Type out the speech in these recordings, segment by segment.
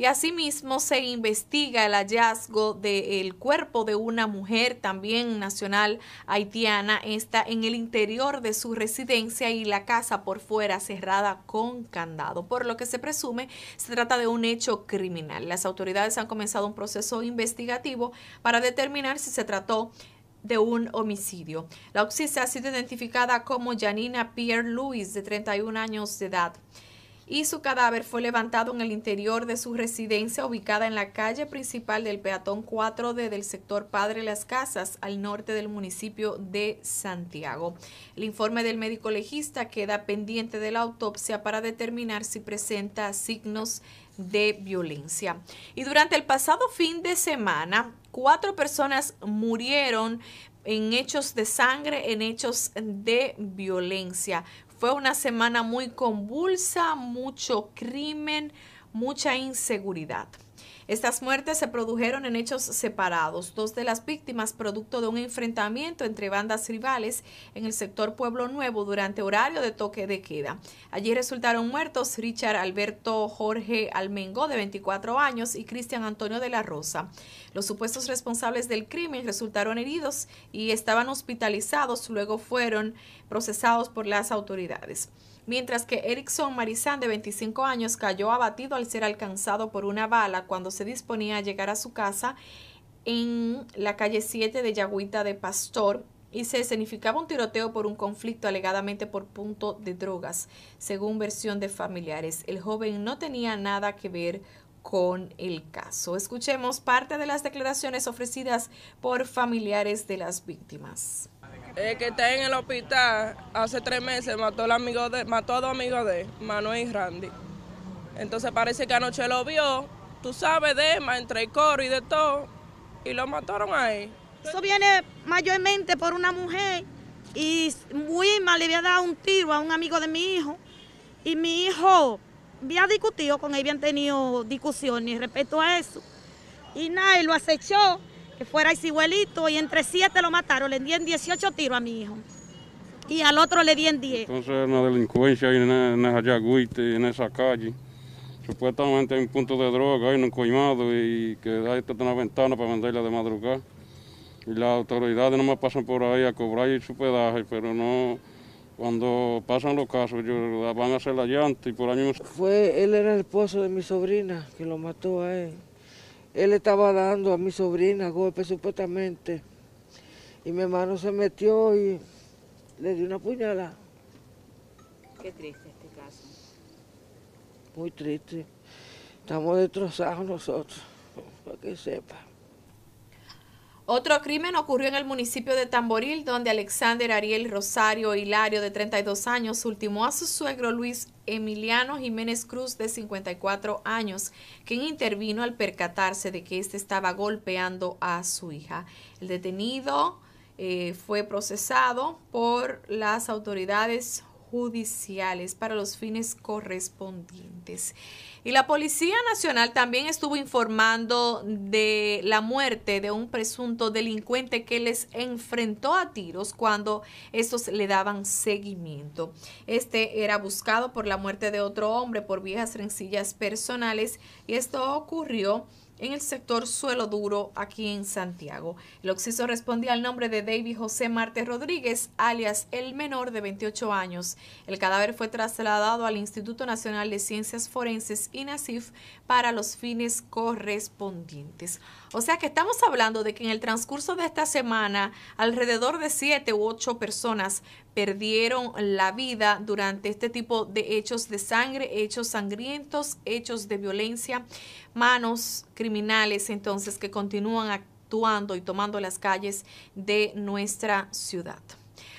y asimismo se investiga el hallazgo del cuerpo de una mujer también nacional haitiana, está en el interior de su residencia y la casa por fuera cerrada con candado, por lo que se presume se trata de un hecho criminal. Las autoridades han comenzado un proceso investigativo para determinar si se trató de un homicidio. La se ha sido identificada como Janina Pierre Louis, de 31 años de edad y su cadáver fue levantado en el interior de su residencia ubicada en la calle principal del peatón 4D del sector Padre Las Casas, al norte del municipio de Santiago. El informe del médico legista queda pendiente de la autopsia para determinar si presenta signos de violencia. Y durante el pasado fin de semana, cuatro personas murieron en hechos de sangre, en hechos de violencia. Fue una semana muy convulsa, mucho crimen, mucha inseguridad. Estas muertes se produjeron en hechos separados, dos de las víctimas producto de un enfrentamiento entre bandas rivales en el sector Pueblo Nuevo durante horario de toque de queda. Allí resultaron muertos Richard Alberto Jorge Almengo, de 24 años, y Cristian Antonio de la Rosa. Los supuestos responsables del crimen resultaron heridos y estaban hospitalizados, luego fueron procesados por las autoridades mientras que Erickson Marizán, de 25 años, cayó abatido al ser alcanzado por una bala cuando se disponía a llegar a su casa en la calle 7 de Yagüita de Pastor, y se escenificaba un tiroteo por un conflicto alegadamente por punto de drogas, según versión de familiares. El joven no tenía nada que ver con el caso. Escuchemos parte de las declaraciones ofrecidas por familiares de las víctimas. El eh, que está en el hospital hace tres meses mató, amigo de, mató a dos amigos de Manuel y Randy. Entonces parece que anoche lo vio, tú sabes, de Emma, entre el coro y de todo, y lo mataron ahí. Eso viene mayormente por una mujer y Wilma le había dado un tiro a un amigo de mi hijo y mi hijo había discutido con él, habían tenido discusiones respecto a eso. Y nadie lo acechó fuera igualito y entre siete lo mataron, le di en 18 tiros a mi hijo. Y al otro le di en 10. Entonces una delincuencia ahí en, esa en esa calle. Supuestamente hay un punto de droga, en un coimado y que está una ventana para venderla de madrugada. Y las autoridades no me pasan por ahí a cobrar su pedaje, pero no, cuando pasan los casos, ellos van a hacer la llanta y por ahí no. Fue, él era el esposo de mi sobrina que lo mató a él él estaba dando a mi sobrina golpes supuestamente. Y mi hermano se metió y le dio una puñalada. Qué triste este caso. Muy triste. Estamos destrozados nosotros, para que sepa. Otro crimen ocurrió en el municipio de Tamboril, donde Alexander Ariel Rosario Hilario, de 32 años, ultimó a su suegro Luis Emiliano Jiménez Cruz, de 54 años, quien intervino al percatarse de que éste estaba golpeando a su hija. El detenido eh, fue procesado por las autoridades judiciales para los fines correspondientes. Y la Policía Nacional también estuvo informando de la muerte de un presunto delincuente que les enfrentó a tiros cuando estos le daban seguimiento. Este era buscado por la muerte de otro hombre por viejas rencillas personales y esto ocurrió en el sector Suelo Duro, aquí en Santiago. El occiso respondía al nombre de David José Marte Rodríguez, alias el menor de 28 años. El cadáver fue trasladado al Instituto Nacional de Ciencias Forenses, y NACIF para los fines correspondientes. O sea que estamos hablando de que en el transcurso de esta semana, alrededor de 7 u 8 personas perdieron la vida durante este tipo de hechos de sangre, hechos sangrientos, hechos de violencia, manos criminales entonces que continúan actuando y tomando las calles de nuestra ciudad.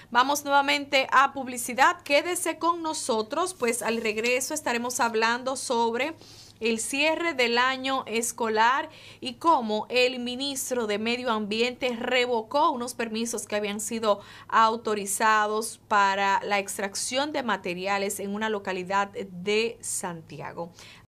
Vamos nuevamente a publicidad. Quédese con nosotros, pues al regreso estaremos hablando sobre el cierre del año escolar y cómo el ministro de Medio Ambiente revocó unos permisos que habían sido autorizados para la extracción de materiales en una localidad de Santiago.